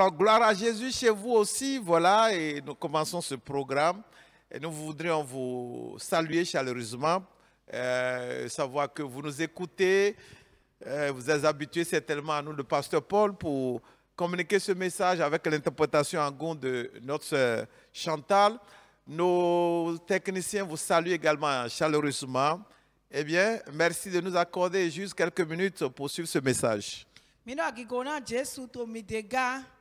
Alors, gloire à Jésus chez vous aussi, voilà, et nous commençons ce programme. Et nous voudrions vous saluer chaleureusement, euh, savoir que vous nous écoutez, euh, vous êtes habitués certainement à nous, le pasteur Paul, pour communiquer ce message avec l'interprétation en gond de notre Chantal. Nos techniciens vous saluent également chaleureusement. Eh bien, merci de nous accorder juste quelques minutes pour suivre ce message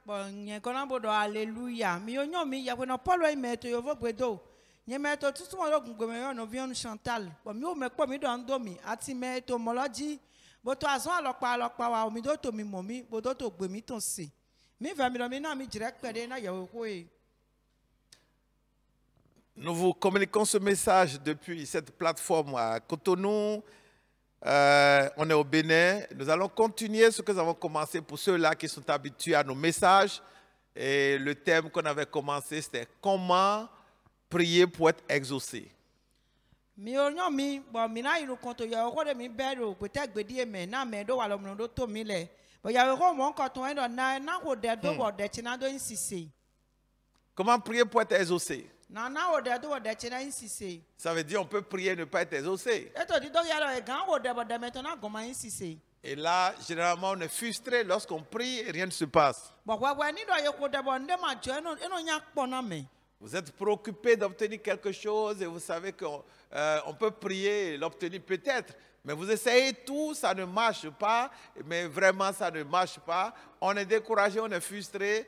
bon nye kona do alléluia mi yo nyon mi ya kono polo ime to yo vobredo nye me to tout mo logun gbeme yo no vion chantal bon mi o me po mi do ndo mi meto me moloji bo to asan ọlọ́pàá ọlọ́pàá wa mi do to mi mo mi bo do to gbe mi ton si mi ve mi do mi na mi na yo ko e Nous vous communiquons ce message depuis cette plateforme à Cotonou. Euh, on est au Bénin. Nous allons continuer ce que nous avons commencé pour ceux-là qui sont habitués à nos messages. Et le thème qu'on avait commencé, c'était comment prier pour être exaucé. Hmm. Comment prier pour être exaucé? Ça veut dire on peut prier et ne pas être exaucé. Et là, généralement, on est frustré lorsqu'on prie et rien ne se passe. Eh. Vous êtes préoccupé d'obtenir quelque chose et vous savez qu'on euh, on peut prier et l'obtenir peut-être. Mais vous essayez tout, ça ne marche pas. Mais vraiment, ça ne marche pas. On est découragé, on est frustré.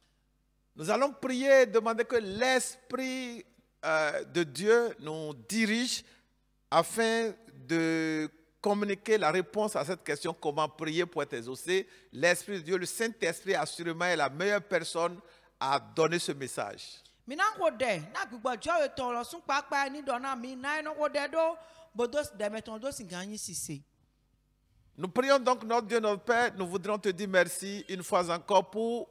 Nous allons prier, demander que l'Esprit euh, de Dieu nous dirige afin de communiquer la réponse à cette question, comment prier pour être exaucé. L'Esprit de Dieu, le Saint-Esprit assurément est la meilleure personne à donner ce message. Nous prions donc notre Dieu, notre Père, nous voudrons te dire merci une fois encore pour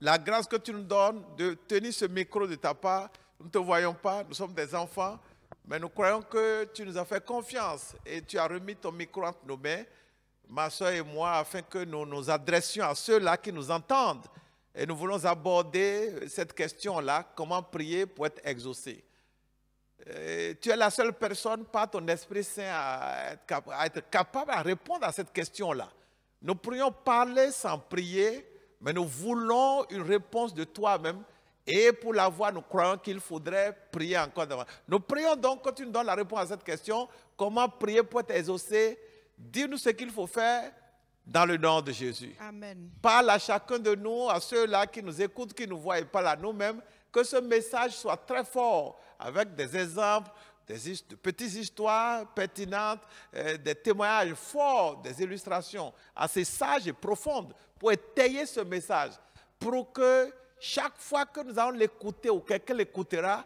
la grâce que tu nous donnes de tenir ce micro de ta part. Nous ne te voyons pas, nous sommes des enfants, mais nous croyons que tu nous as fait confiance et tu as remis ton micro entre nos mains, ma soeur et moi, afin que nous nous adressions à ceux-là qui nous entendent. Et nous voulons aborder cette question-là, comment prier pour être exaucé. tu es la seule personne par ton Esprit Saint à être, capable à répondre à cette question-là. Nous pourrions parler sans prier, mais nous voulons une réponse de toi-même. Et pour la l'avoir, nous croyons qu'il faudrait prier encore devant. Nous prions donc quand tu nous donnes la réponse à cette question. Comment prier pour être exaucé Dis-nous ce qu'il faut faire dans le nom de Jésus. Amen. Parle à chacun de nous, à ceux-là qui nous écoutent, qui nous voient et parle à nous-mêmes. Que ce message soit très fort avec des exemples des petites histoires pertinentes, euh, des témoignages forts, des illustrations assez sages et profondes pour étayer ce message, pour que chaque fois que nous allons l'écouter ou quelqu'un l'écoutera,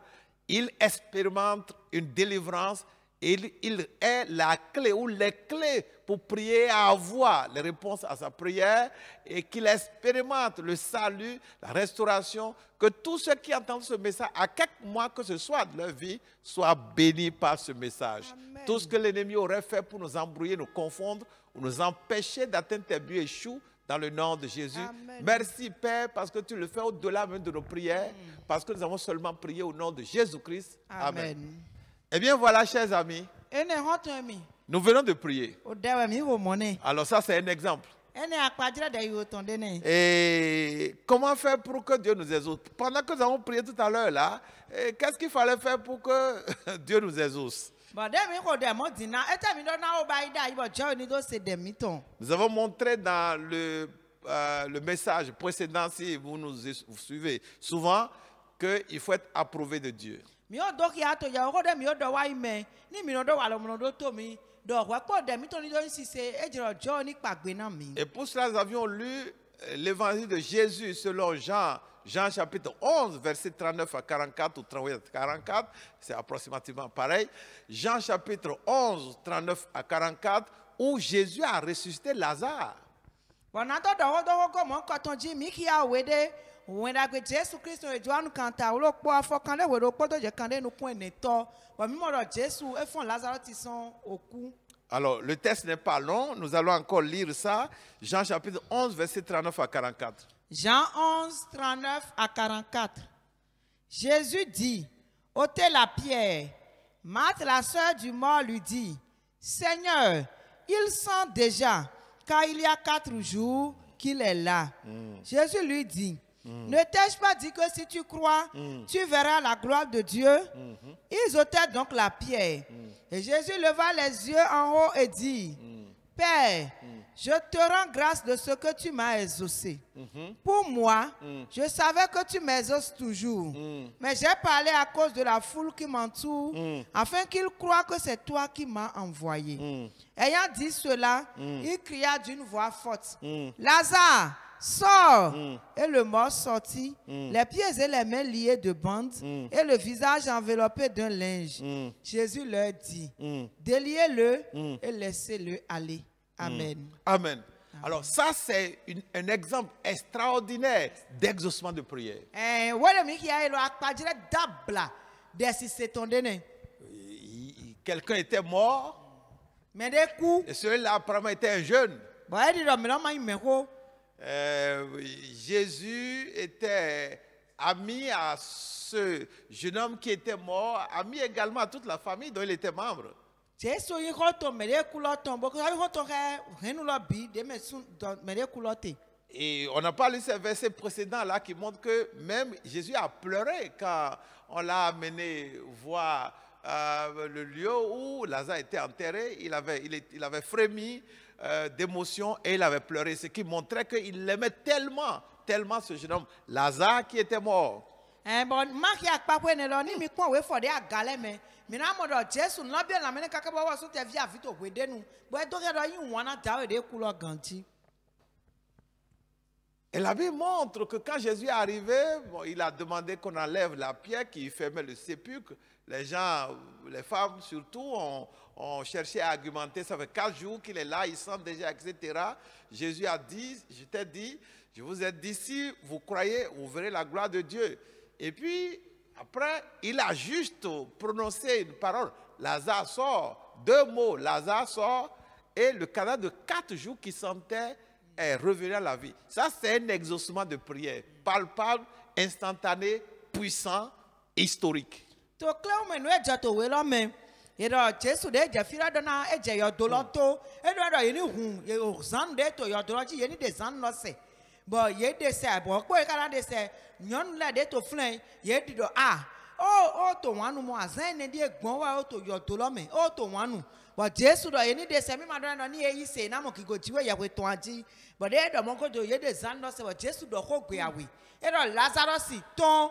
il expérimente une délivrance il, il, est la clé ou les clés pour prier à avoir les réponses à sa prière et qu'il expérimente le salut, la restauration, que tous ceux qui entendent ce message, à quelques mois que ce soit de leur vie, soient bénis par ce message. Tout ce que l'ennemi aurait fait pour nous embrouiller, nous confondre ou nous empêcher d'atteindre tes buts échoue dans le nom de Jésus. Merci Père parce que tu le fais au-delà même de nos prières, mm. parce que nous avons seulement prié au nom de Jésus-Christ. Amen. Eh bien voilà, chers amis. Nous venons de prier. Alors ça, c'est un exemple. Et comment faire pour que Dieu nous exauce Pendant que nous avons prié tout à l'heure là, eh, qu'est-ce qu'il fallait faire pour que Dieu nous exauce Nous avons montré dans le, euh, le message précédent, si vous nous suivez souvent, qu'il faut être approuvé de Dieu. Et pour cela nous avions lu euh, l'évangile de Jésus selon Jean. Jean chapitre 11, verset 39 à 44 ou 38 à 44, c'est approximativement pareil. Jean chapitre 11, 39 à 44, où Jésus a ressuscité Lazare kanta lazaro ti san oku. Alors, le test n'est pas long, nous allons encore lire ça. Jean chapitre 11, verset 39 à 44. Jean 11, 39 à 44. Jésus dit, ôtez la pierre. Marthe, la sœur du mort, lui dit, Seigneur, il sent déjà, car il y a quatre jours qu'il est là. Hmm. Jésus lui dit, Mm. Ne t'ai-je pas dit que si tu crois, mm. tu verras la gloire de Dieu mm-hmm. Ils ôtaient donc la pierre. Mm. Et Jésus leva les yeux en haut et dit, Père, je te rends grâce de ce que tu m'as exaucé. Mm-hmm. Pour moi, je savais que tu m'exauces toujours. Mais j'ai parlé à cause de la foule qui m'entoure, afin qu'ils croient que c'est toi qui m'as envoyé. Ayant dit cela, il cria d'une voix forte, Lazare, sors. Mm. Et le mort sortit, mm. les pieds et les mains liés de bandes, mm. et le visage enveloppé d'un linge. Jésus leur dit, déliez-le et laissez-le aller. Amen. Amen. Alors ça, c'est un exemple extraordinaire d'exaucement de prière. Quelqu'un était mort. Et celui-là, apparemment, était un jeune. Euh, Jésus était ami à ce jeune homme qui était mort, ami également à toute la famille dont il était membre. Et on n'a pas lu ces versets précédents là qui montrent que même Jésus a pleuré quand on l'a amené voir euh, le lieu où Lazare était enterré. Il avait, il, il avait frémi euh, d'émotion et il avait pleuré, ce qui montrait qu'il l'aimait tellement, tellement ce jeune homme, Lazare qui était mort. Et la Bible montre que quand Jésus est arrivé, il a demandé qu'on enlève la pierre qui fermait le sépulcre. Les gens, les femmes surtout, ont, on cherchait à argumenter. Ça fait quatre jours qu'il est là, il sent déjà, etc. Jésus a dit, je t'ai dit, je vous ai dit, si vous croyez, vous verrez la gloire de Dieu. Et puis, après, il a juste prononcé une parole. Lazare sort, deux mots, Lazare sort, et le cadavre de quatre jours qui sentait est revenu à la vie. Ça, c'est un exaucement de prière, palpable, instantané, puissant, historique. yɛrɛ jesu de dze fi ɖe ɖɔ na edze yɔdolɔ to eɖɔ ɖɔ yeni hu zanu de to yɔdolɔ dzi yeni de zanu nɔ se bɔn ye de se bɔn kpɔ yi kana de se nyɔnu la de to filɛ ye di dɔ a o o to wɔnu mɔ azɛn ne die gbɔn wa o to yɔdolɔ me o to wɔnu bɔn jesu dɔ yeni de se mi ma dɔ na ni ye yi se na mɔ kigo tiwe yawe tɔn dzi bɔn de dɔ mɔ kodo de zanu nɔ se bɔn jesu dɔ ko gbe awe eɖɔ lazarɔsi tɔn.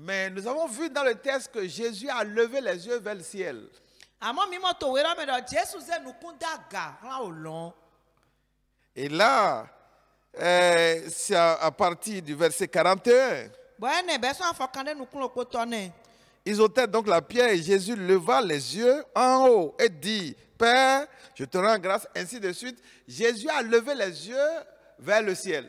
Mais nous avons vu dans le texte que Jésus a levé les yeux vers le ciel. Et là, euh, à, partir du verset 41. Ils ôtaient donc la pierre et Jésus leva les yeux en haut et dit, Père, je te rends grâce, ainsi de suite. Jésus a levé les yeux vers le ciel.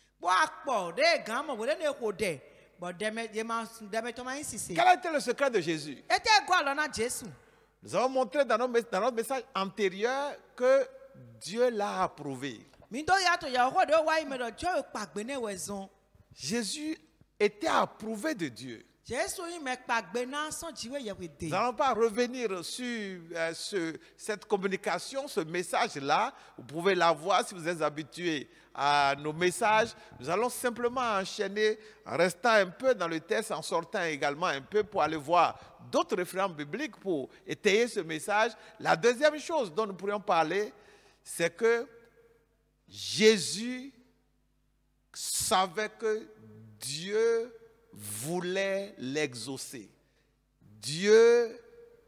Quel était le secret de Jésus Nous avons montré dans notre, message antérieur que Dieu l'a approuvé. Jésus était approuvé de Dieu. Nous n'allons pas revenir sur euh, ce, cette communication, ce message-là. Vous pouvez la voir si vous êtes habitué à nos messages. Nous allons simplement enchaîner en restant un peu dans le texte, en sortant également un peu pour aller voir d'autres références bibliques pour étayer ce message. La deuxième chose dont nous pourrions parler, c'est que Jésus savait que Dieu voulait l'exaucer. Dieu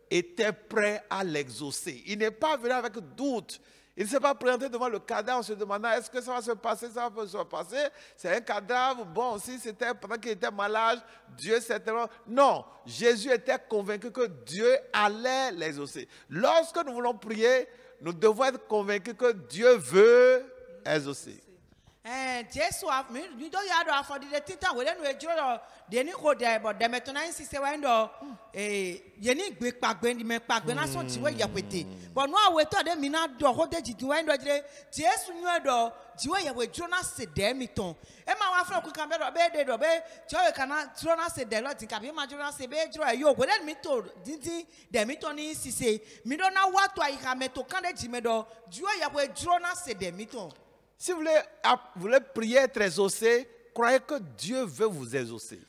était prêt à l'exaucer. Il n'est pas venu avec doute. Il ne s'est pas présenté devant le cadavre en se demandant est-ce que ça va se passer, ça va se passer. C'est un cadavre. Bon, si c'était pendant qu'il était malade, Dieu certainement. Non, Jésus était convaincu que Dieu allait l'exaucer. Lorsque nous voulons prier, nous devons être convaincus que Dieu veut exaucer. jesu mido ya dɔ afɔdide titan wele nu edzro dɔ deni ko dɛ bɔ dɛmɛtɔna yi sise wa yi dɔ ee yeni gbe kpagbe mɛ kpagbe na sɔn tiwe yɛpete bɔn nu awo etɔ de mina dɔ ko de dzidun wa yi dɔ dzre jesu nyɔɛ dɔ we yɛwɛ dzro na se dɛ mi tɔn ema wa fɔ kukan bɛ dɔ be de dɔ be tsɔyɛ kana dzro na se dɛ lɔ ti kabi ma dzro na se be dzro yɛ e yo wele mi to didi dɛmi tɔ ni sise mi dɔ na wa to ayi hame to kan de dzime dɔ dziwe yɛwɛ dzro na se dɛ mi tɔn. Si vous voulez, prier être exaucé, croyez que Dieu veut vous exaucer.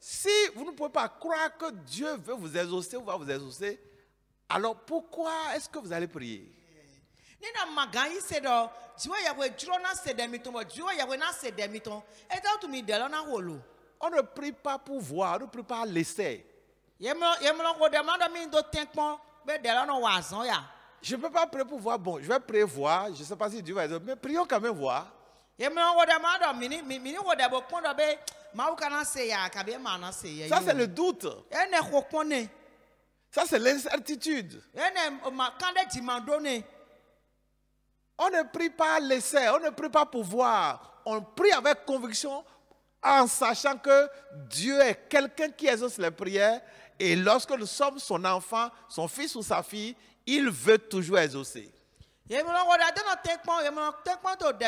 Si vous ne pouvez pas croire que Dieu veut vous exaucer ou va vous exaucer, alors pourquoi est-ce que vous allez prier? On ne prie pas pour voir, on ne prie pas à l'essai. Je ne peux pas prévoir, bon, je vais prévoir, je ne sais pas si Dieu va dire, mais prions quand même voir. Ça, c'est le doute. E Ça, c'est l'incertitude. E on ne prie pas l'essai, on ne prie pas pour voir. On prie avec conviction en sachant que Dieu est quelqu'un qui exauce les prières et lorsque nous sommes son enfant, son fils ou sa fille, il veut toujours exaucer. Regardez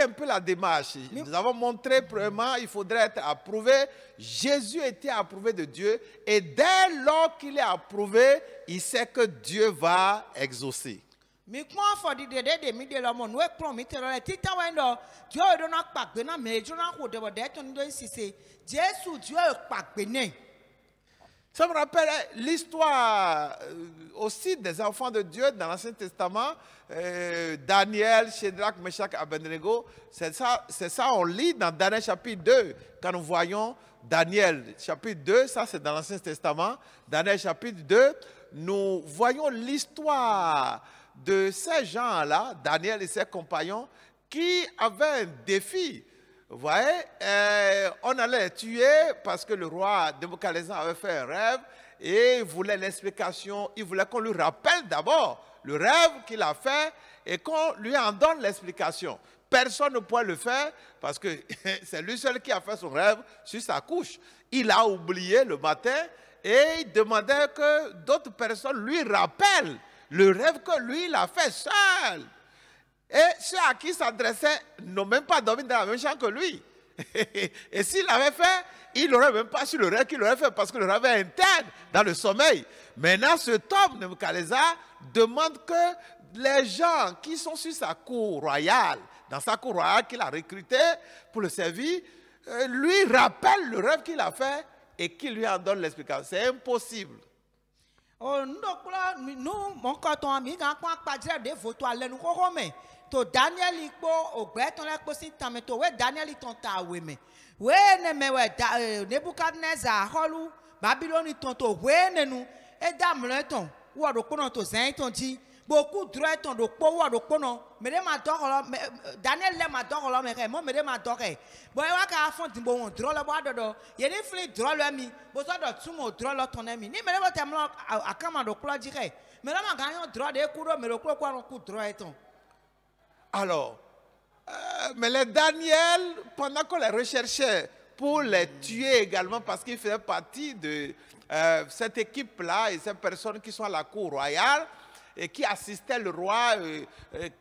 un peu la démarche. Nous avons montré, premièrement, il faudrait être approuvé. Jésus était approuvé de Dieu. Et dès lors qu'il est approuvé, il sait que Dieu va exaucer. Ça me rappelle l'histoire euh, aussi des enfants de Dieu dans l'Ancien Testament. Euh, Daniel, Shadrach, Meshach, Abednego. C'est ça, c'est ça, on lit dans Daniel chapitre 2. Quand nous voyons Daniel chapitre 2, ça c'est dans l'Ancien Testament. Daniel chapitre 2, nous voyons l'histoire de ces gens-là, Daniel et ses compagnons, qui avaient un défi. Vous voyez, euh, on allait tuer parce que le roi Nebuchadnezzar avait fait un rêve et il voulait l'explication. Il voulait qu'on lui rappelle d'abord le rêve qu'il a fait et qu'on lui en donne l'explication. Personne ne pourrait le faire parce que c'est lui seul qui a fait son rêve sur sa couche. Il a oublié le matin et il demandait que d'autres personnes lui rappellent le rêve que lui, il a fait seul. Et ceux à qui s'adressait n'ont même pas dormi dans la même chambre que lui. Et s'il l'avait fait, il n'aurait même pas su le rêve qu'il aurait fait parce que le rêve est interne dans le sommeil. Maintenant, cet homme, Nebuchadnezzar, demande que les gens qui sont sur sa cour royale, dans sa cour royale qu'il a recruté pour le servir, euh, lui rappellent le rêve qu'il a fait et qu'il lui en donne l'explication. C'est impossible. ndo kple nu mɔkɔtɔ mi gã kpɔn akpadze ɖe voto alɛnu xoxo me to danieli kpɔ ogbɛtɔn lɛ kpɔ si tame to we danieli tɔn ta awoe me we ne me we da ee eh, nebukadneza xɔlu babiloni tɔn to hoe nenu eda mlɔ etɔn wɔ ɖokpo nɔ to zɛn etɔn dzi. beaucoup droit ton do kpɔwɔ do kpɔnɔ mɛde ma dɔ kɔlɔ daniel lɛ ma dɔ kɔlɔ mɛ kɛ mɔ mɛde ma dɔ kɛ bɔn ewa ka fɔn ti bɔn drɔ lɛ bɔ a dɔdɔ yɛrɛ fili drɔ lɛ mi bɔsɔ dɔ tún o drɔ mi ni mɛde bɔ tellement à a kama do kplɔ dzi kɛ mɛde ma gan de eku do mɛde kuro kɔnɔ ku drɔɛ ton alors euh, mais les daniel pendant qu'on les recherchait pour les tuer également parce qu'ils faisaient partie de euh, cette équipe là et ces personnes qui sont à la cour royale et qui assistaient le roi euh,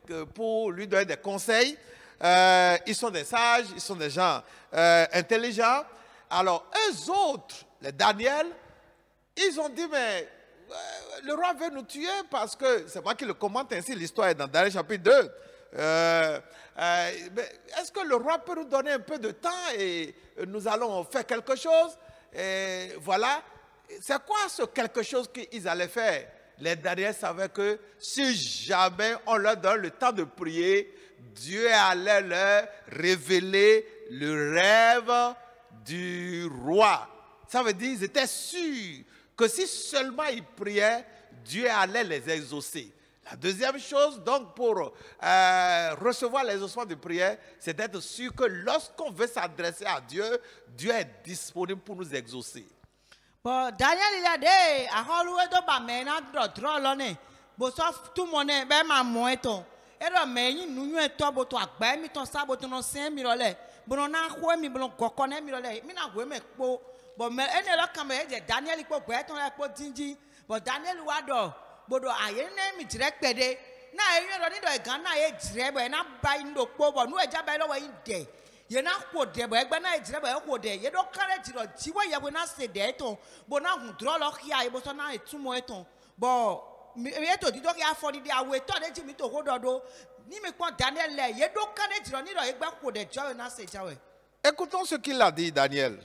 euh, pour lui donner des conseils. Euh, ils sont des sages, ils sont des gens intelligents. Alors, eux autres, les Daniel, ils ont dit, mais le roi veut nous tuer parce que, c'est moi qui le commente ainsi, l'histoire est dans Daniel chapitre 2. Est-ce que le roi peut nous donner un peu de temps et nous allons faire quelque chose et Voilà. C'est quoi ce quelque chose qu'ils allaient faire les derniers savaient que si jamais on leur donne le temps de prier, Dieu allait leur révéler le rêve du roi. Ça veut dire qu'ils étaient sûrs que si seulement ils priaient, Dieu allait les exaucer. La deuxième chose, donc, pour euh, recevoir recevoir l'exaucement de prière, c'est d'être sûr que lorsqu'on veut s'adresser à Dieu, Dieu est disponible pour nous exaucer. But Daniel ila de ahɔluwe do ba mɛ na drɔ drɔ lɔ nɛ bosɔ tumɔ nɛ bɛ ma mɔ etɔ erɔ mɛ yi nunyɔ etɔ boto agbɛ mi tɔ sa boto nɔ sɛn mi lɔ lɛ bono na hoe mi bono gɔkɔ nɛ mi lɔ lɛ mi na hoe mɛ kpo bɔn mɛ ene lɔ kama edze Daniel kpɔ gbɛ tɔ lɛ e kpɔ dindin bɔn Daniel wa dɔ bodo aye ne mi dzrɛ kpɛ de na eyi lɔ ni dɔ egan na ye dzrɛ bɔ ena ba yi nu do kpo bɔ nu edze ba yi lɔ wɔ yena ƒo ɖe bɔ egbe na edzre bɔ eƒo ɖe yeɖo ka ɖe dzi lɔ dziwɔ yebo na se ɖe etɔn bo na hu drɔ lɔ xia yebo sɔ na etumɔ etɔn bɔ eto didɔ xia afɔɖiɖi awo etɔ ɖe dzi mi to ho ɖɔ ɖo ni mi kpɔ daniel le yeɖo ka ɖe dzi lɔ ni lɔ egbe ƒo ɖe dzɔ na se dzawɛ. Écoutons ce qu'il a dit, Daniel.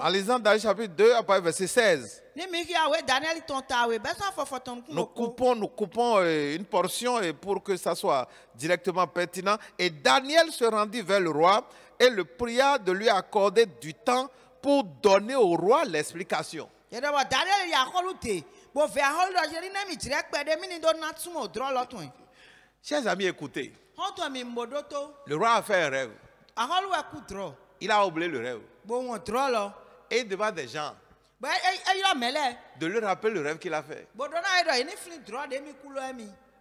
En lisant Daniel chapitre 2, verset 16. Nous coupons, nous coupons euh, une portion euh, pour que ça soit directement pertinent. Et Daniel se rendit vers le roi et le pria de lui accorder du temps pour donner au roi l'explication. Chers amis, écoutez. Le roi a fait un rêve. Il a oublié le rêve. Et devant des gens. De lui rappeler le rêve qu'il a fait.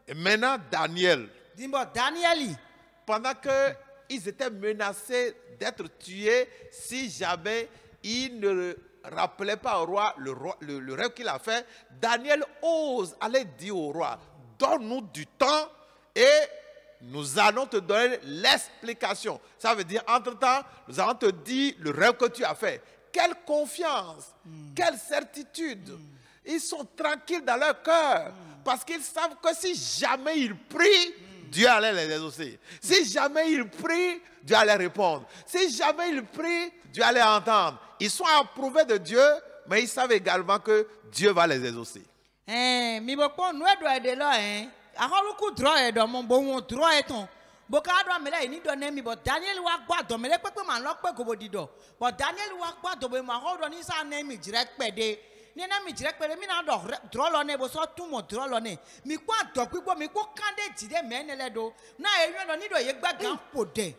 Et maintenant, Daniel. Pendant qu'ils étaient menacés d'être tués si jamais ils ne rappelait pas au roi le, le rêve qu'il a fait, Daniel ose aller dire au roi, donne-nous du temps et nous allons te donner l'explication. Ça veut dire, entre-temps, nous allons te dire le rêve que tu as fait. Quelle confiance, mm. quelle certitude. Mm. Ils sont tranquilles dans leur cœur mm. parce qu'ils savent que si jamais ils prient, Dieu allait les exaucer. Si jamais ils prient, Dieu allait répondre. Si jamais ils prient, Dieu allait entendre. Ils sont approuvés de Dieu, mais ils savent également que Dieu va les exaucer. Eh, hein, ahɔluku drɔɛ dɔ mo bo ŋun drɔɛ tɔn boka aɖɔ ame ɖe yi ni dɔ ne mi bɔ daniel wa gbɔ adɔme ɖe kpekpe ma lɔ kpe gobo ɖi daniel wa gbɔ adɔme ma hɔ ɖɔ ni sa ne mi dzre kpe ɖe ni ne mi dzre kpe ɖe mi na ɖɔ drɔ lɔ ne bosɔ tu mɔ drɔ lɔ ne mi kpɔ adɔkpi gbɔ mi kpɔ kan ɖe dzi ɖe mɛ ne lɛ ɖo na eyɔ lɔ ni ɖɔ ye gbɛ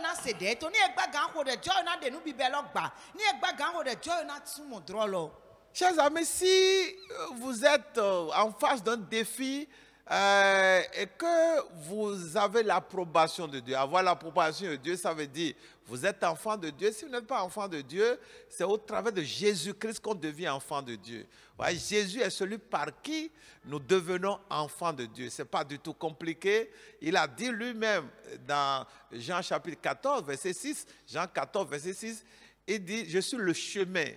na se ɖe to ni egba gan ƒo ɖe jɔyɔ na ɖe nu bibɛ lɔ gba ni egba gan ƒo ɖe na tu mɔ drɔ chers amis si vous êtes en face d'un défi. Euh, et que vous avez l'approbation de Dieu. Avoir l'approbation de Dieu, ça veut dire vous êtes enfant de Dieu. Si vous n'êtes pas enfant de Dieu, c'est au travers de Jésus-Christ qu'on devient enfant de Dieu. Ouais, Jésus est celui par qui nous devenons enfants de Dieu. Ce n'est pas du tout compliqué. Il a dit lui-même dans Jean chapitre 14, verset 6, Jean 14, verset 6, il dit, je suis le chemin,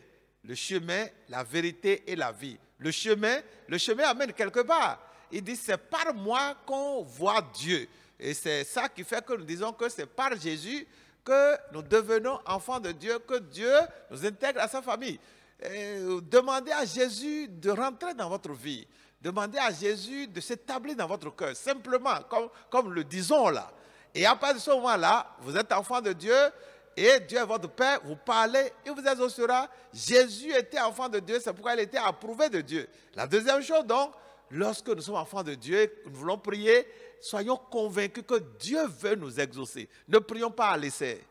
le chemin, la vérité et la vie. Le chemin, le chemin amène quelque part il dit c'est par moi qu'on voit Dieu. Et c'est ça qui fait que nous disons que c'est par Jésus que nous devenons enfants de Dieu, que Dieu nous intègre à sa famille. demandez à Jésus de rentrer dans votre vie. Demandez à Jésus de s'établir dans votre cœur, simplement, comme, comme le disons là. Et à partir de ce moment-là, vous êtes enfant de Dieu et Dieu est votre Père, vous parlez et vous êtes sera Jésus était enfant de Dieu, c'est pourquoi il était approuvé de Dieu. La deuxième chose, donc, lorsque nous sommes enfants de Dieu, nous voulons prier, soyons convaincus que Dieu veut nous exaucer. Ne prions pas à l'essai.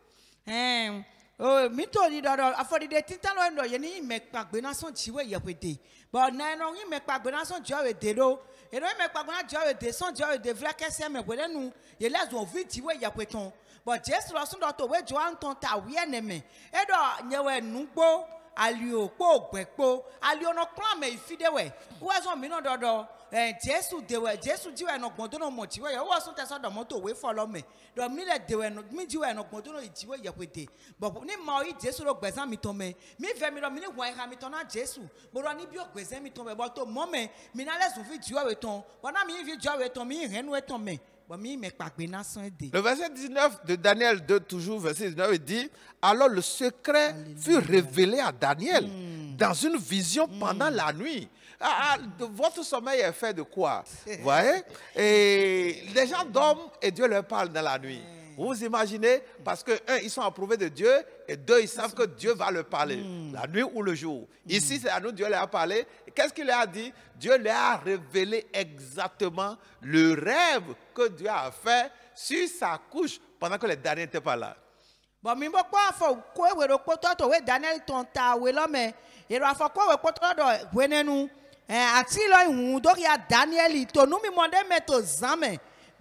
Hey. Hein? Oh, mi to di dodo afori de titan lo ndo ye ni mekpagbe na son jiwe ye pede. But na no ni mekpagbe na son jiwe de lo. E me mekpagbe na jiwe de son jiwe de vla ke se mekpede nu ye les on vi jiwe ye peton. But Jesus lo sun do to we jo an ton ta wi eneme. E do nyewe nugbo aliokpogbekpo alionokplame ifidewe uwezominododo eh, jesu dewe jesu diwe no gbodono motiwe ye wo sun teso domoto we folo me do mi le dewe no mi diwe no gbodono itiwe yepete bo ni ma yi jesu lo gbezan mi ton me mi fe mi lo mi ni wa ha mi ton na jesu bo ro ni bi o gbezan mi ton me bo to mo me mi na le sun fi diwe we ton wa na mi fi diwe we ton mi renu e ton me Le verset 19 de Daniel 2, toujours verset 19, il dit, alors le secret fut révélé à Daniel hmm. dans une vision hmm. pendant la nuit. Ah, ah votre sommeil est fait de quoi Vous voyez Et les gens dorment et Dieu leur parle dans la nuit. Vous imaginez Parce que, un, ils sont approuvés de Dieu, et deux, ils savent que Dieu va leur parler, hmm. la nuit ou le jour. Hmm. Ici, c'est à nous, Dieu leur a parlé. Qu'est-ce qu'il leur a dit Dieu leur a révélé exactement le rêve que Dieu a fait sur sa couche pendant que les derniers n'étaient pas là. Bon, mi mokpo faut que Daniel ton ta we lɔmɛ ero afɔ ko we kpɔtɔ dɔ wenenu ɛ eh, ati dit que a Daniel to nu mi mɔ ɖe mɛ to zan mɛ.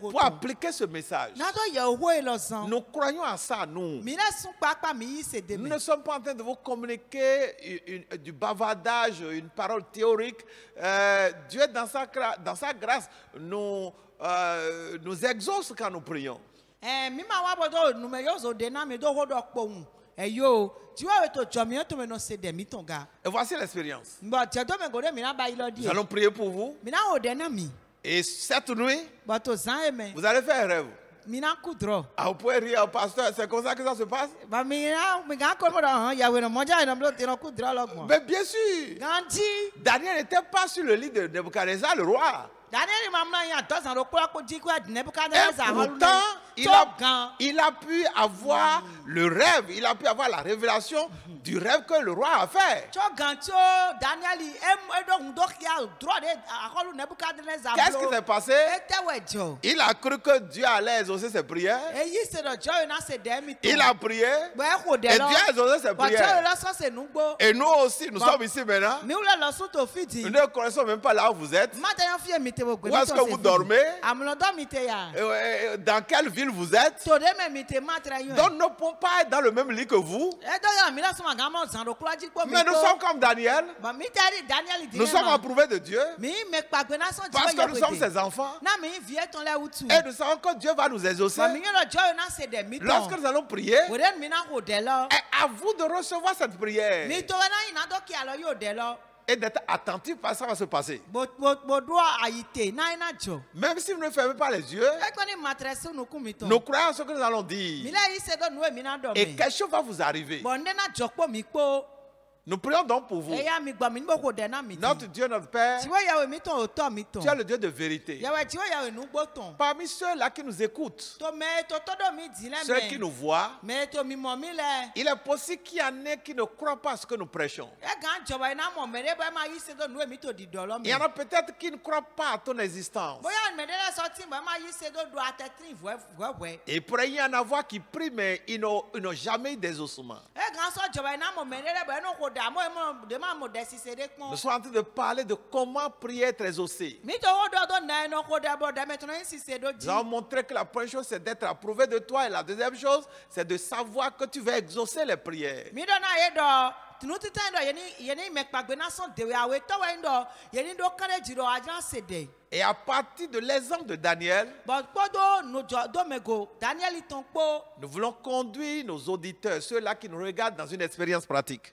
Pour appliquer ce message, nous croyons à ça, nous. Nous ne sommes pas en train de vous communiquer euh, du bavardage, une parole théorique. Euh, Dieu, dans sa, dans sa grâce, nous, euh, nous exauce quand nous prions. Et voici l'expérience. Bah, nous allons prier pour vous. Et cette nuit, vous allez faire un rêve. Ah, vous pouvez rire au oh, pasteur, c'est comme ça que ça se passe? Mais bien sûr, Daniel n'était pas sur le lit de Nebuchadnezzar, le roi. Daniel, eh, il a Et pourtant, il a, pu avoir hmm. le rêve, il a pu avoir la révélation hmm. du rêve que le roi a fait. Qu'est-ce qui s'est passé? Il a cru que Dieu allait exaucer ses prières. Il a prié. Et Dieu a exaucé ses prières. Et nous aussi, nous sommes ici maintenant. Nous ne connaissons même pas là où vous êtes que vous dormez, ah, euh, euh, dans quelle ville vous êtes, donc ne pouvons pas être dans le même lit que vous. Eh, mais nous sommes comme Daniel. Nous sommes hein. approuvés de Dieu. Parce que nous sommes ses enfants. Et nous savons que Dieu va nous exaucer. Lorsque nous allons prier, à vous de recevoir cette prière et d'être attentif à ce qui va se passer. Même si vous ne fermez pas les yeux, nous croyons ce que nous allons dire. Et quelque chose va vous arriver. Nous prions donc pour vous. Notre Dieu, notre Père, tu es le Dieu de vérité. Parmi ceux-là qui nous écoutent, ceux qui nous voient, il est possible qu'il y en ait qui ne croient pas à ce que nous prêchons. Il y en a peut-être qui ne croient pas à ton existence. Et pour y en avoir qui prient, mais ils n'ont jamais eu des ossements. Nous sommes en train de parler de comment prier très aussi Nous avons montré que la première chose, c'est d'être approuvé de toi. Et la deuxième chose, c'est de savoir que tu vas exaucer les prières. Et à partir de l'exemple de Daniel, nous voulons conduire nos auditeurs, ceux-là qui nous regardent dans une expérience pratique.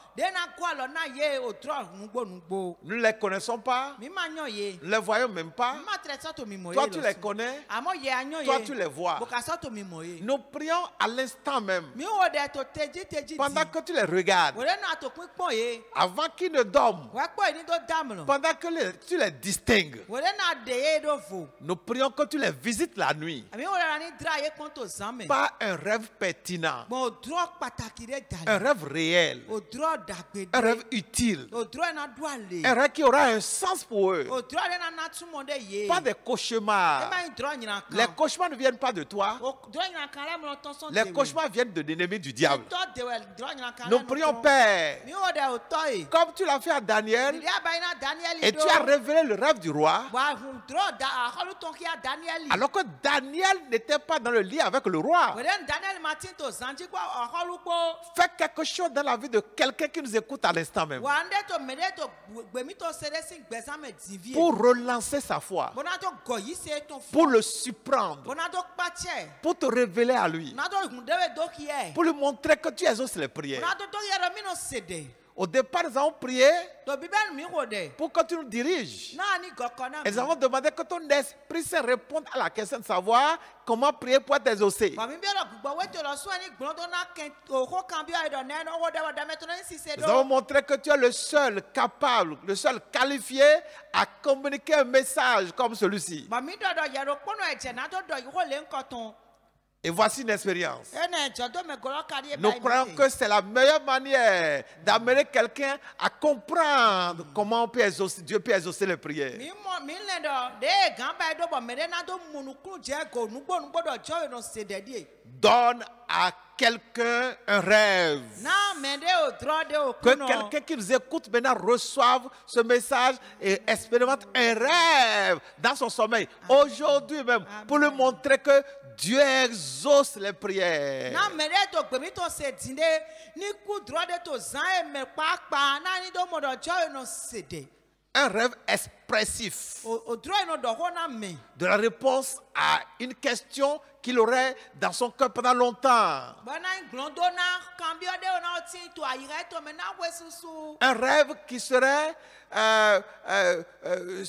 Nous ne les connaissons pas. Nous ne les voyons même pas. Toi, tu les connais. Ah, ah, Toi, tu les vois. Nous prions à l'instant même. Pendant que tu les regardes. Avant qu'ils ne dorment. Pendant que tu les distingues. Nous prions que tu les visites la nuit. Ah, pas un rêve pertinent. Un rêve réel. Un rêve utile. Un rêve qui aura un sens pour eux. Pas des cauchemars. Eh ben, Les cauchemars ne viennent pas de toi. Les cauchemars viennent de l'ennemi du diable. Nous prions Père. Comme tu l'as fait à Daniel. Et tu as révélé le rêve du roi. Bah, ah, oh, Alors que Daniel n'était pas dans le lit avec le roi. Oh, oh, Fais quelque chose dans la vie de quelqu'un qui nous écoute à l'instant même. Pour relancer sa foi. Pour le surprendre. Pour te révéler à lui. Pour lui montrer que tu aussi les prières. Au départ, nous avons prié pour que tu nous diriges. Ils nous avons demandé que ton esprit se réponde à la question de savoir comment prier pour être exaucé. Nous avons montré que tu es le seul capable, le seul qualifié à communiquer un message comme celui-ci. Et voici une expérience. Eh, Nous croyons que c'est la meilleure manière d'amener quelqu'un à comprendre comment Dieu peut exaucer les prières donne à quelqu'un un rêve. Que quelqu'un qui nous écoute maintenant reçoive ce message et expérimente un rêve dans son sommeil, aujourd'hui même, pour lui montrer que Dieu exauce les prières. E e un rêve expérimenté de la réponse à une question qu'il aurait dans son cœur pendant longtemps. Un rêve qui serait euh, euh, euh,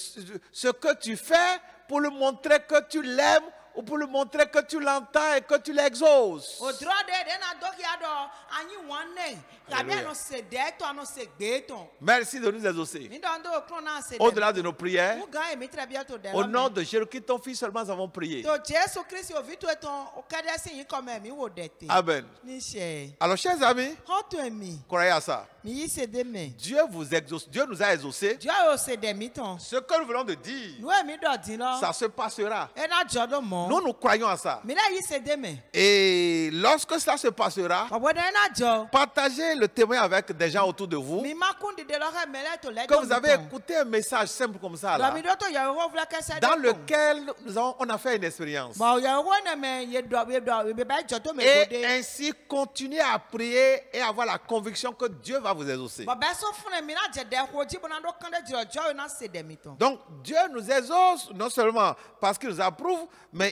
ce que tu fais pour le montrer que tu l'aimes ou pour lui montrer que tu l'entends et que tu l'exauces. Merci de nous exaucer. Au-delà de nos prières, au nom de Jésus-Christ, ton Fils seulement, nous avons prié. Amen. Alors, chers amis, croyez à ça. Dieu, vous exauce, Dieu nous a exaucés. Ce que nous venons de dire, ça se passera. Nous, nous croyons à ça. Et lorsque cela se passera, partagez le témoin avec des gens autour de vous. Que vous avez écouté un message simple comme ça, là, dans lequel on a fait une expérience. Et ainsi continuer à prier et avoir la conviction que Dieu va vous exaucer. Ben, Donc Dieu nous exauce non seulement parce qu'il nous approuve, mais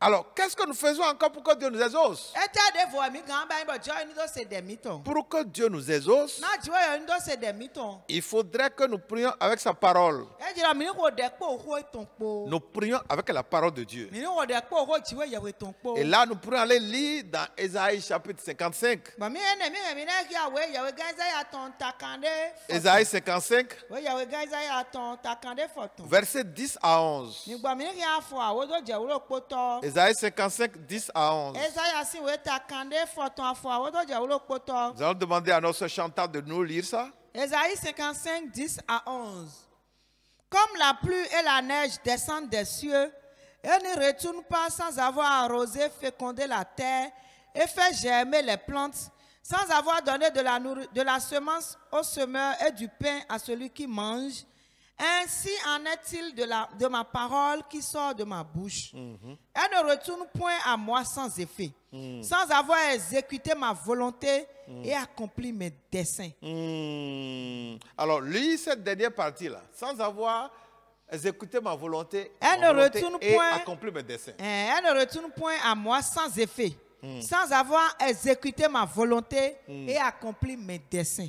Alors, qu'est-ce que nous faisons encore pour que Dieu nous exauce Pour que Dieu nous exauce, il faudrait que nous prions avec sa parole. Nous prions avec la parole de Dieu. Et là, nous pourrions aller lire dans Ésaïe chapitre 55. Ésaïe 55, verset 10 à 11. Esaïe 55, 10 à 11. Nous allons demander à notre chanteur de nous lire ça. Esaïe 55, 10 à 11. Comme la pluie et la neige descendent des cieux elles ne retournent pas sans avoir arrosé, fécondé la terre et fait germer les plantes, sans avoir donné de la, de la semence au semeur et du pain à celui qui mange, ainsi en est-il de, de ma parole qui sort de ma bouche. Mhm. Elle ne retourne point à moi sans effet, mhm. sans avoir exécuté ma volonté mhm. et accompli mes desseins. Alors, lis cette dernière partie-là, sans avoir exécuté ma volonté, elle ne et accompli mes desseins. Eh, elle ne retourne point à moi sans effet, sans avoir exécuté ma volonté et accompli mes desseins.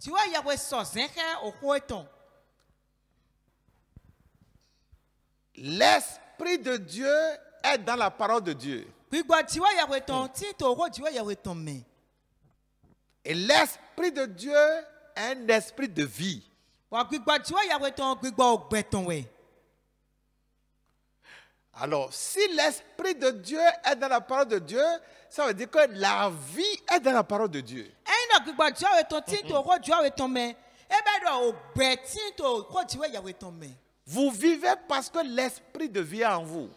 Tu tiwa yawe hein, au okoeton. L'esprit de Dieu est dans la parole de Dieu. Gbígbọ́ tiwa yawe tán tí tòwó tiwa yawe ton main. Et l'esprit de Dieu est un esprit de vie. Wà gbígbọ́ tiwa yawe tán gbígbọ́ ògbẹ́ tán ouais. Alors, si l'Esprit de Dieu est dans la parole de Dieu, ça veut dire que la vie est dans la parole de Dieu. Vous vivez parce que l'Esprit de vie est en vous.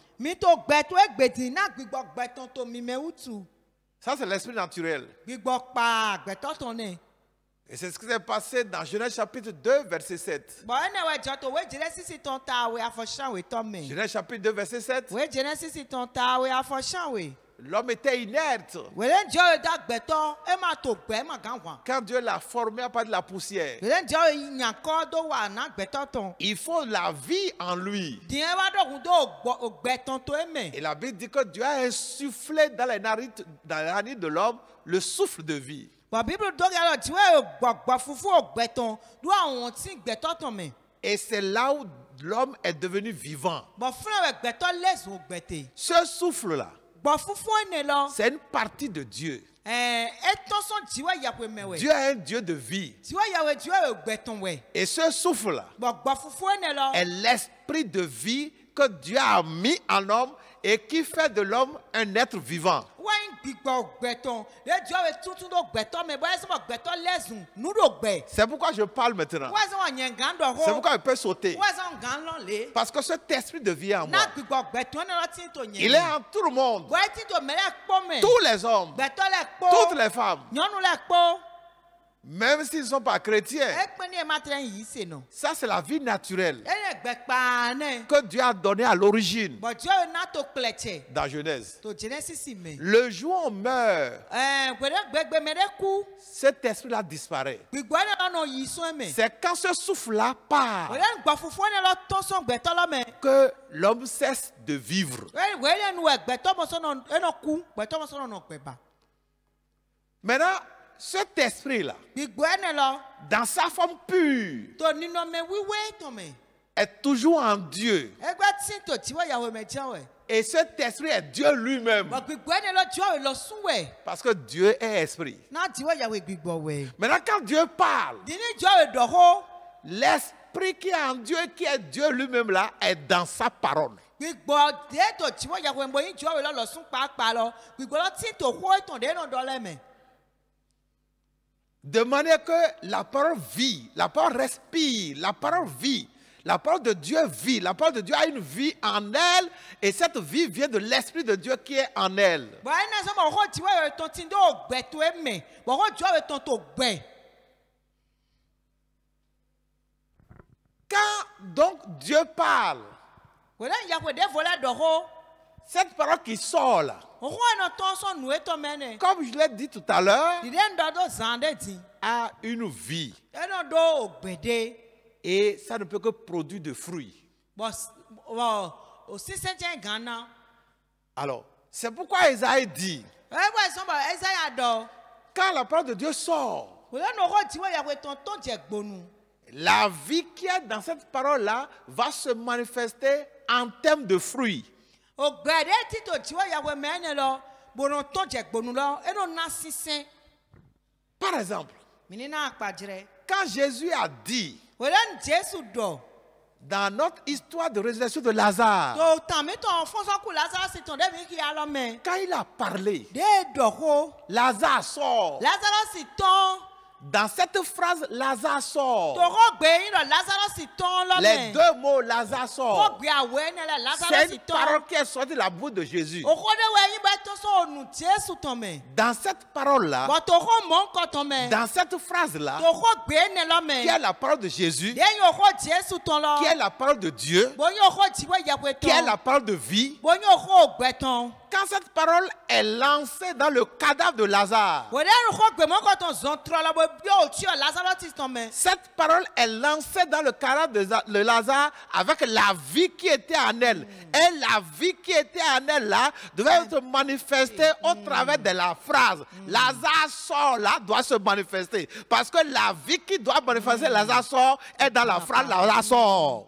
Ça, c'est l'esprit naturel. Et c'est ce qui s'est passé dans Genèse chapitre 2, verset 7. Genèse chapitre 2, verset 7. L'homme était inerte. Quand Dieu l'a formé à partir de la poussière, il faut la vie en lui. Et la Bible dit que Dieu a insufflé dans les narines, de l'homme le souffle de vie. Et c'est là où l'homme est devenu vivant. Ce souffle-là. C'est une partie de Dieu. Eh, Dieu est un Dieu de vie. Et ce souffle-là est l'esprit de vie que Dieu a mis en homme et qui fait de l'homme un être vivant. C'est pourquoi je parle maintenant. C'est pourquoi je peux sauter. Parce que cet esprit de vie en moi, il est en tout le monde. Tous les hommes, toutes les femmes. Même s'ils ne sont pas chrétiens. Eh, Ça, c'est la vie naturelle eh, hein. que Dieu a donnée à l'origine. Dans Genèse. Le jour où on meurt, eh, cet esprit-là disparaît. C'est quand ce souffle-là part que l'homme cesse de vivre. Maintenant, cet esprit-là, dans sa forme pure, est toujours en Dieu. Eh, Et cet esprit est Dieu lui-même. Parce que Dieu est esprit. Maintenant, quand Dieu parle, oh. l'esprit qui est en Dieu, qui est Dieu lui-même là, est dans sa parole. De manière que la parole vit, la parole respire, la parole vit. La parole de Dieu vit, la parole de Dieu a une vie en elle et cette vie vient de l'Esprit de Dieu qui est en elle. Quand donc Dieu parle, cette parole qui sort là, comme je l'ai dit tout à l'heure, a une vie. Et ça ne peut que produire de fruits. Alors, c'est pourquoi Isaïe dit eh, quand la parole de Dieu sort, la vie qui est dans cette parole-là va se manifester en termes de fruits. O ògbẹ́ ɖe títò dziwọ́ yàwé mẹ́ẹ́nì lọ to je gbonu lo e no na sísẹ́. par exemple. mìíní pa pàjẹrẹ. quand Jésus a dit. wòlé ní do dọ̀. dans notre histoire de résurrection de Lazare. tó tàn mí tàn fọ́sọ́kù Lazare sì tàn débi kí a lọ mẹ́. quand il a parlé. dé dọ̀kó. Lazare sort. Lazare sì ton dans cette phrase, Lazare sort. Les deux mots Lazare sort. C'est une parole qui est sortie de la bouche de Jésus. Dans cette parole-là, dans cette phrase-là, qui est la parole de Jésus, qui est la parole de Dieu, qui est la parole de vie, quand cette parole est lancée dans le cadavre de Lazare, cette parole est lancée dans le caractère de, Lazare avec la vie qui était en elle. Et la vie qui était en elle là devait se manifester au travers de la phrase. Lazare sort là doit se manifester. Parce que la vie qui doit manifester Lazare sort est dans la phrase Lazare sort.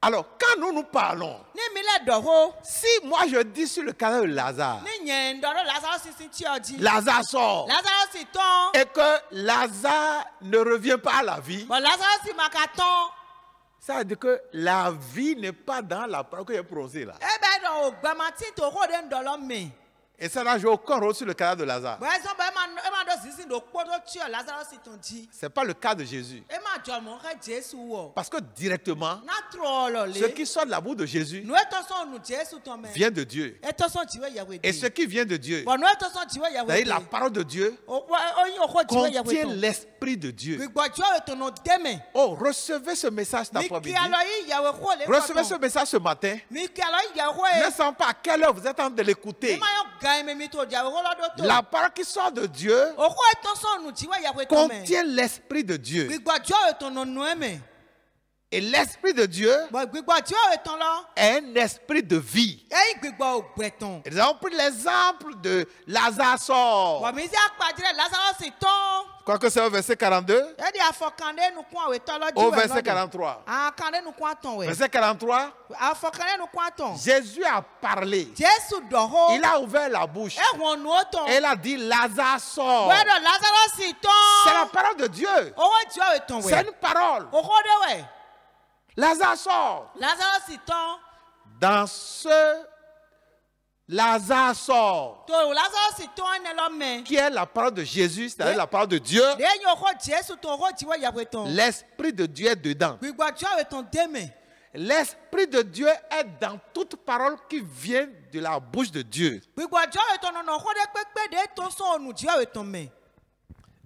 Alors, quand nous nous parlons, si moi je dis sur le canal de Lazare, Lazare sort, et que Lazare ne revient pas à la vie, ça veut dire que la vie n'est pas dans la parole que j'ai prononcée là. Eh ben et ça n'a joué aucun rôle sur le cadavre de Lazare. Ce n'est pas le cas de Jésus. Oh? Parce que directement, ce qui sort de la bouche de Jésus vient de Dieu. Et ce qui vient de Dieu, cest la parole de Dieu, oh, oh, contient l'esprit de Dieu. Oh, recevez ce message dans midi Recevez ce message ce matin. Ne sens pas à quelle heure vous êtes en train de l'écouter. La parole qui sort de Dieu contient l'Esprit de Dieu. Et l'Esprit de Dieu est un esprit de vie. Et nous avons pris l'exemple de Lazare. que c'est au verset 42. Au verset 43. Verset 43. Jésus a parlé. Il a ouvert la bouche. Et il a dit Lazare sort. C'est la parole de Dieu. C'est une parole. Lazare sort. Lazare Dans ce Lazare sort. Qui est la parole de Jésus, c'est-à-dire la parole de Dieu. L'Esprit de Dieu est dedans. L'Esprit de Dieu est dans toute parole qui vient de la bouche de Dieu.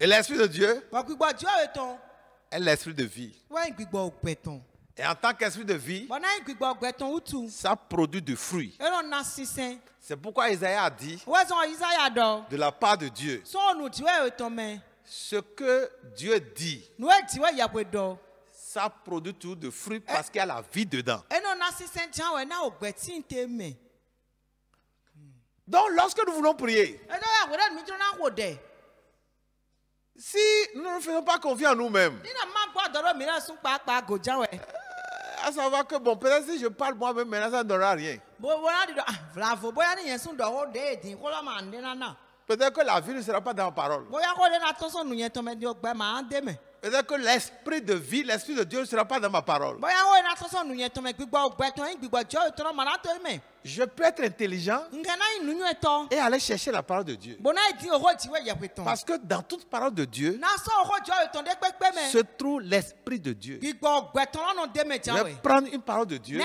Et l'Esprit de Dieu est l'Esprit de vie. Et en tant qu'esprit de vie, ça produit du fruit. C'est pourquoi Isaïe a dit, de la part de Dieu, ce que Dieu dit, ça produit tout de fruits eh. parce qu'il y a la vie dedans. Donc lorsque nous voulons prier, si nous ne faisons pas confiance à nous-mêmes, à savoir que, bon, peut-être si je parle moi-même, maintenant, ça ne donnera rien. Peut-être que la vie ne sera pas dans ma parole. Ben, peut-être que l'esprit de vie, l'esprit de Dieu ne sera pas dans ma parole. Je peux être intelligent et aller chercher la parole de Dieu. Parce que dans toute parole de Dieu se trouve l'Esprit de Dieu. Je prendre une parole de Dieu,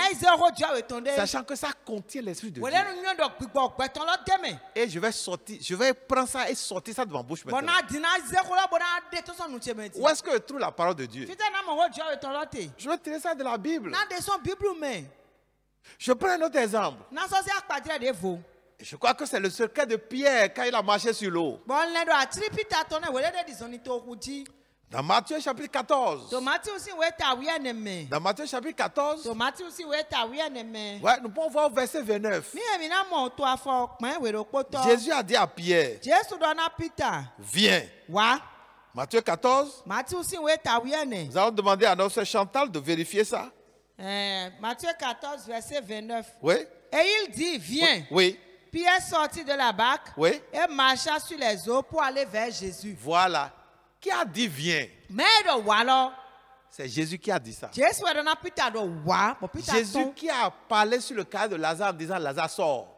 sachant que ça contient l'Esprit de Dieu. Et je vais sortir, je vais prendre ça et sortir ça de ma bouche maintenant. Où est-ce que je trouve la parole de Dieu Je vais tirer ça de la Bible. Je prends un autre exemple. Je crois que c'est le secret de Pierre quand il a marché sur l'eau. Dans Matthieu chapitre 14. Dans Matthieu chapitre 14. Ouais, nous pouvons voir au verset 29. E e Jésus a dit à Pierre. Viens. Matthieu 14. Nous allons demander à notre Chantal de vérifier ça. Eh, Matthieu 14, verset 29. Oui. Et il dit, viens. Oui. Pierre sortit de la barque et marcha sur les eaux pour aller vers Jésus. Voilà. Qui a dit viens? C'est Jésus qui a dit ça. Jésus qui a parlé sur le cas de Lazare en disant Lazare sort.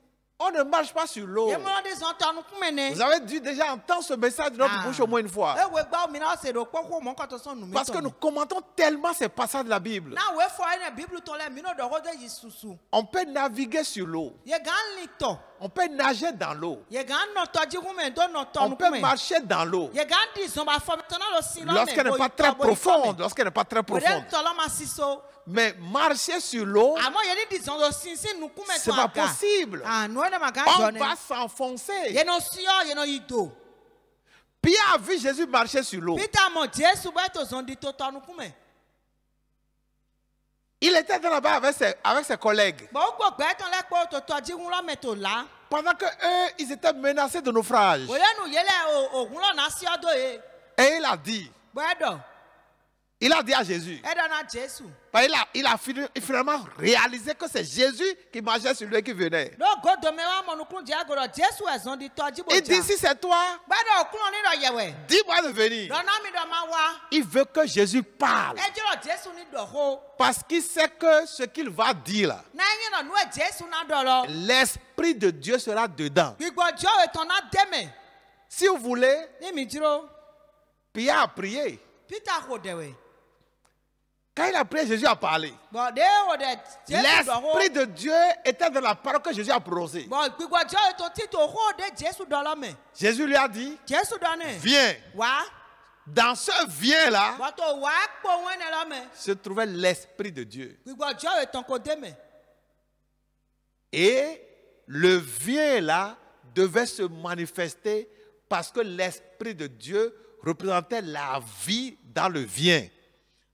On ne marche pas sur l'eau. Vous avez dû déjà entendre ce message de notre ah. bouche au moins une fois. Eh, bah, Parce que nous commentons tellement ces passages de la Bible. On peut naviguer sur l'eau. On peut nager dans l'eau. On peut marcher dans l'eau. Lorsqu'elle n'est pas très profonde, n'est pas très profonde. Mais marcher sur l'eau, ce ah, n'est pas possible. Ah, on va s'enfoncer. Pierre a vu Jésus marcher sur l'eau. Il était là-bas avec ses, avec ses collègues. Pendant que eux, ils étaient menacés de naufrage. Eh. Et il a dit. Il a dit à Jésus. il, a, finalement réalisé que c'est Jésus qui mangeait sur lui qui venait. Il dit si c'est toi, bah, dis-moi de venir. Il veut que Jésus parle. Parce qu'il sait que ce qu'il va dire, l'Esprit de Dieu sera dedans. Si vous voulez, Pierre a prié. Quand il a prié, Jésus a parlé. L'Esprit de Dieu était dans la parole que Jésus a prononcée. Jésus lui a dit Viens. Dans ce vient là se trouvait l'Esprit de Dieu. Et le viens-là devait se manifester parce que l'Esprit de Dieu représentait la vie dans le vient.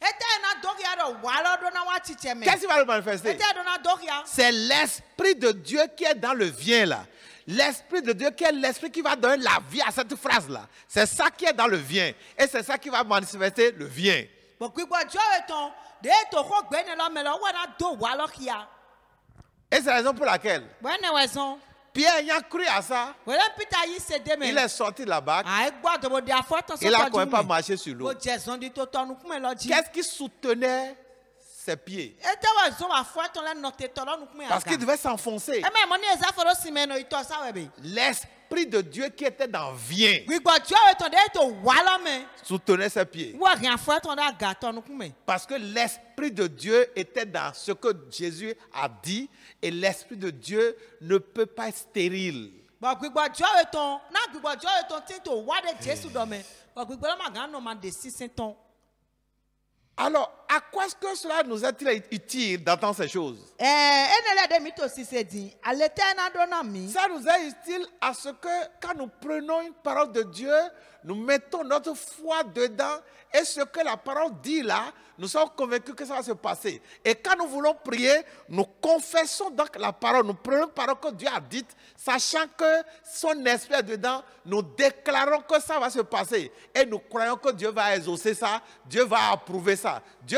Qu'est-ce qui va le manifester C'est l'Esprit de Dieu qui est dans le vient là. L'Esprit de Dieu qui est l'Esprit qui va donner la vie à cette phrase-là. C'est ça qui est dans le vient. Et c'est ça qui va manifester le vient. Ben, et c'est la raison pour laquelle. Pierre a cru à ça, il est sorti là-bas. Ah, il a quand même pas marché sur l'eau. Oh, Qu'est-ce qui soutenait pieds. Parce qu'il devait s'enfoncer. Eh, ben. L'esprit de Dieu qui était dans vient soutenait ses pieds. Parce que l'esprit de Dieu était dans ce que Jésus a dit et l'esprit de Dieu ne peut pas être stérile. Alors, à quoi est-ce que cela nous est-il utile d'entendre ces choses eh, Ça nous est utile à ce que quand nous prenons une parole de Dieu, nous mettons notre foi dedans et ce que la parole dit là, nous sommes convaincus que ça va se passer. Et quand nous voulons prier, nous confessons donc la parole, nous prenons la parole que Dieu a dite, sachant que son esprit est dedans, nous déclarons que ça va se passer. Et nous croyons que Dieu va exaucer ça, Dieu va approuver ça. Dieu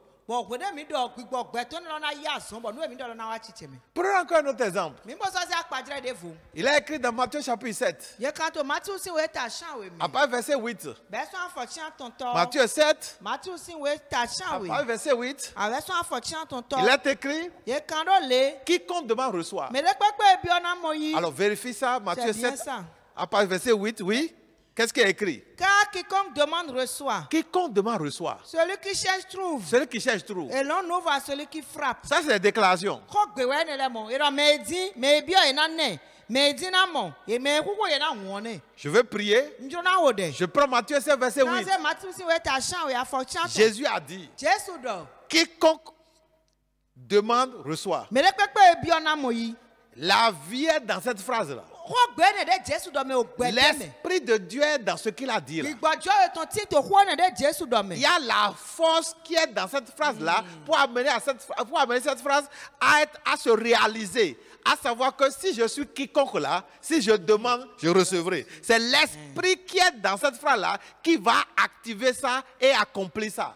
Prenons encore un autre exemple. Il a écrit dans Matthieu chapitre 7. À part verset 8. Matthieu 7. À part verset 8. Il a écrit. Quiconque demande reçoit. Alors vérifie ça, Matthieu 7. À part verset 8, oui. Qu'est-ce qui est écrit quiconque demande reçoit. Quiconque demande reçoit. Celui qui cherche trouve. Celui qui cherche trouve. Et l'on ouvre à celui qui frappe. Ça, c'est la déclaration. Je veux prier. Je prends Matthieu 7, verset 8. Jésus a dit Quiconque demande reçoit. La vie est dans cette phrase-là. L'Esprit de Dieu est dans ce qu'il a dit Il y a la force qui est dans cette phrase-là mm. pour, amener à cette, pour amener cette phrase à, être, à se réaliser. À savoir que si je suis quiconque là, si je demande, je recevrai. C'est l'esprit qui est dans cette phrase-là qui va activer ça et accomplir ça.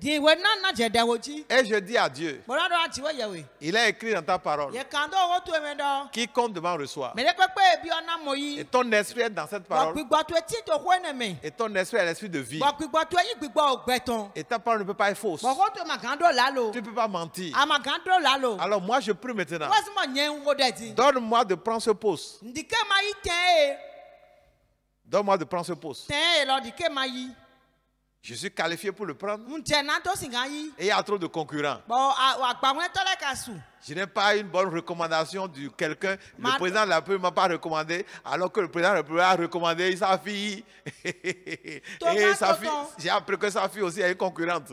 Et je dis à Dieu, il a écrit dans ta parole, quiconque devant reçoit. Et ton esprit est dans cette parole. Et ton esprit est l'esprit de vie. Et ta parole ne peut pas être fausse. Tu ne peux pas mentir. Ah, Alors moi je prie maintenant. Donne-moi de prendre ce poste. Eh. Donne-moi de prendre ce poste. Eh, je suis qualifié pour le prendre. Et il y a trop de concurrents. Je n'ai pas une bonne recommandation de quelqu'un. Le président de la ne m'a pas recommandé, alors que le président de la République a recommandé sa fille. Et sa fille, j'ai appris que sa fille aussi est concurrente.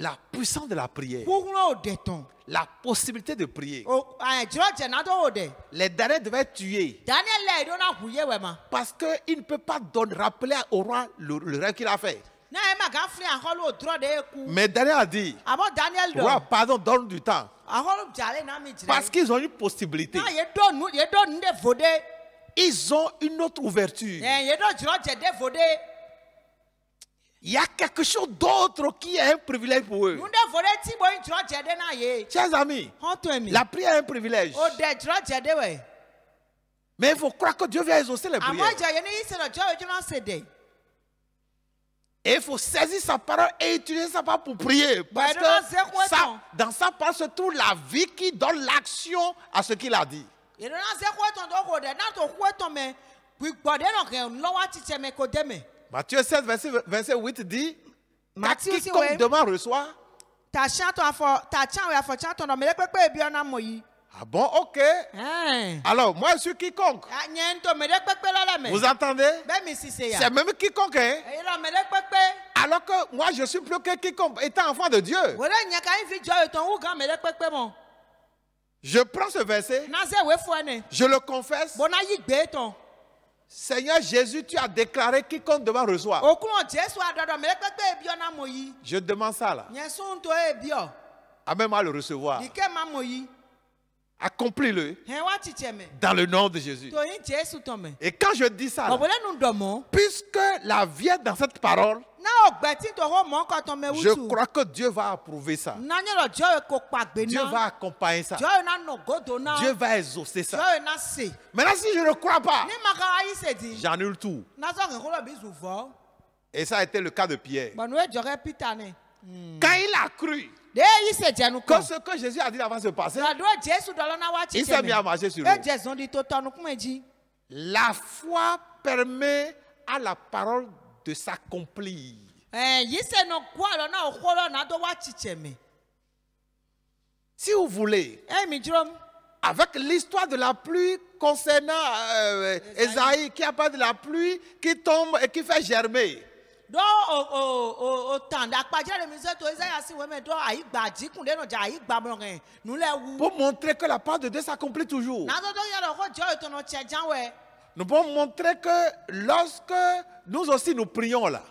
La puissance de la prière. La possibilité de prier. Oh, ah, Les derniers devaient tuer. Parce qu'il ne peut pas rappeler au roi le, le rêve qu'il a fait. Mais Daniel a dit, ah roi, pardon, donne du temps. Parce qu'ils ont une possibilité. Ils ont une autre ouverture. Eh, il y a quelque chose d'autre qui est un privilège pour eux. Chers amis, la prière est un privilège. Oh, mais il faut croire que Dieu vient exaucer les prières. Et il faut saisir sa parole et utiliser sa parole pour prier. Parce que dans sa parole se trouve la vie qui donne l'action à ce qu'il a dit. Matthieu 16, verset, 8 dit Matthieu quiconque demain reçoit. Ah bon, ok. Hein? Alors, moi, je suis quiconque. Ah, Vous entendez ben, C'est même quiconque. Hein? Eh, Alors que moi, je suis plus que quiconque, étant enfant de Dieu. Je prends ce verset. Je le confesse. Seigneur Jésus, tu as déclaré quiconque devant recevoir. Eh Je demande ça là. Amen eh à le recevoir. Accomplis-le dans le nom de Jésus. Et quand je dis ça, puisque la vie est dans cette parole, je crois que Dieu va approuver ça. Dieu va accompagner ça. Dieu va exaucer ça. Maintenant, si je ne crois pas, j'annule tout. Et ça a été le cas de Pierre. Quand il a cru, quand ce que Jésus a dit avant se passer, il s'est mis à marcher sur l'eau. La foi permet à la parole de s'accomplir. Eh, si vous voulez, eh, avec l'histoire de la pluie concernant euh, Esaïe qui a parlé de la pluie qui tombe et qui fait germer pour montrer que la part de Dieu s'accomplit toujours. Nous pouvons montrer que lorsque nous aussi nous prions là,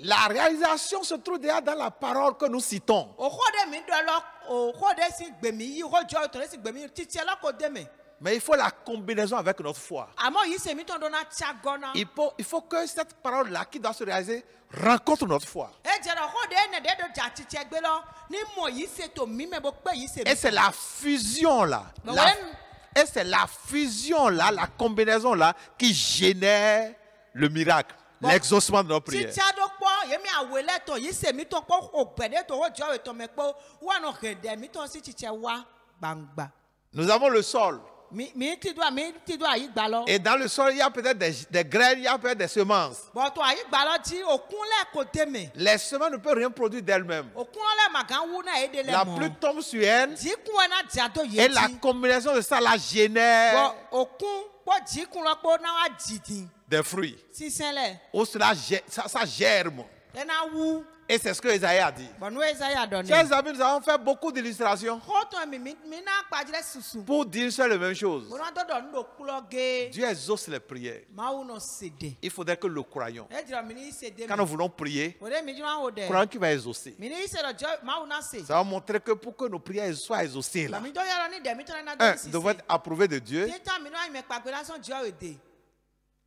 la réalisation se trouve déjà dans la parole que nous citons. Mais il faut la combinaison avec notre foi. Il faut, que cette parole-là qui doit se réaliser rencontre notre foi. Et c'est la fusion là. La, et c'est la fusion là, la combinaison là qui génère le miracle, l'exaucement de nos prières. Nous avons le sol. Et dans le sol, il y a peut-être des, graines, il y a peut-être des semences. Les semences ne peuvent rien produire d'elles-mêmes. La pluie tombe sur elles. Et la combinaison de ça la génère des fruits. Où cela, ça, ça germe. Et c'est ce que Isaïe a dit. Chers amis, nous avons fait beaucoup d'illustrations pour dire c'est la même chose. Dieu exauce les prières. Il faudrait que nous croyons. Quand nous voulons prier, croyant qu'il va exaucer. Ça va montrer que pour que nos prières soient exaucées, là, un, devons être approuvés de Dieu,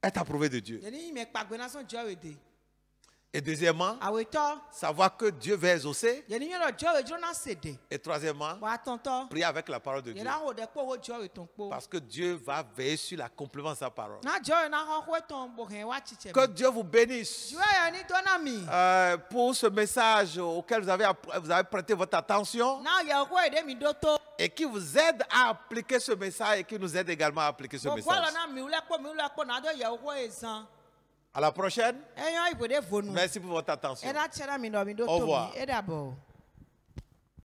être approuvé de Dieu. Et deuxièmement, ah savoir que Dieu veut exaucer. Et troisièmement, prier avec la parole de Dieu. Parce que Dieu va veiller sur l'accomplement de sa parole. Hein, que Dieu vous bénisse. Euh, pour ce message auquel vous avez, vous avez prêté votre attention. Et qui vous aide à appliquer ce message et qui nous aide également à appliquer ce message. À la prochaine. Eh, Merci pour votre attention. Eh, Au revoir.